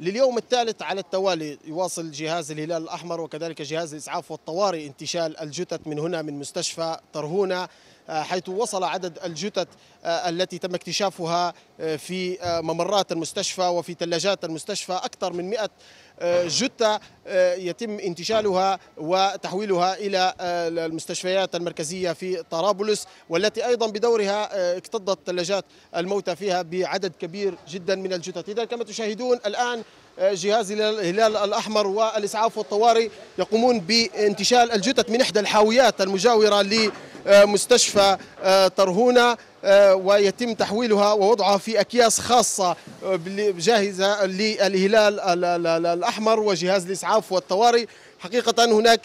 لليوم الثالث على التوالي يواصل جهاز الهلال الأحمر وكذلك جهاز الإسعاف والطوارئ انتشال الجثث من هنا من مستشفى طرهونة آه، حيث وصل عدد الجثث آه، التي تم اكتشافها آه، في ممرات المستشفى وفي ثلاجات المستشفى أكثر من 100 جثة يتم انتشالها وتحويلها إلى المستشفيات المركزية في طرابلس والتي أيضا بدورها اكتضت ثلاجات الموتى فيها بعدد كبير جدا من الجثث إذا كما تشاهدون الآن جهاز الهلال الأحمر والإسعاف والطوارئ يقومون بانتشال الجثث من إحدى الحاويات المجاورة آه، مستشفى آه، طرهونه آه، ويتم تحويلها ووضعها في اكياس خاصه جاهزه للهلال الاحمر وجهاز الاسعاف والطوارئ حقيقة هناك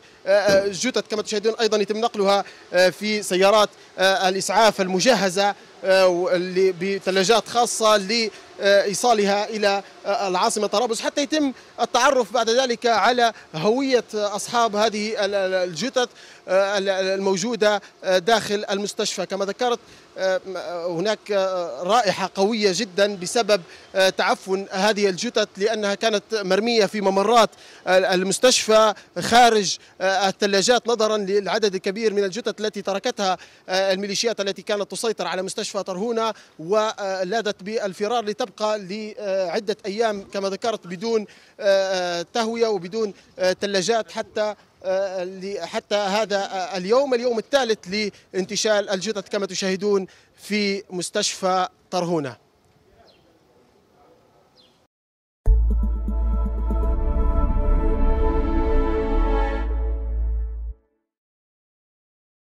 جثث كما تشاهدون أيضا يتم نقلها في سيارات الإسعاف المجهزة بثلاجات خاصة آه، إيصالها إلى آه، العاصمة طرابلس حتى يتم التعرف بعد ذلك على هوية أصحاب هذه الجثث آه، الموجودة داخل المستشفى كما ذكرت هناك رائحة قوية جدا بسبب تعفن هذه الجثث لأنها كانت مرمية في ممرات المستشفى خارج الثلاجات نظرا للعدد الكبير من الجثث التي تركتها الميليشيات التي كانت تسيطر على مستشفى طرهونة ولادت بالفرار لتبقى تبقى لعدة أيام كما ذكرت بدون آه، آه، تهوية وبدون آه، ثلاجات حتى حتى هذا اليوم اليوم الثالث لانتشال الجثث كما تشاهدون في مستشفى طرهونه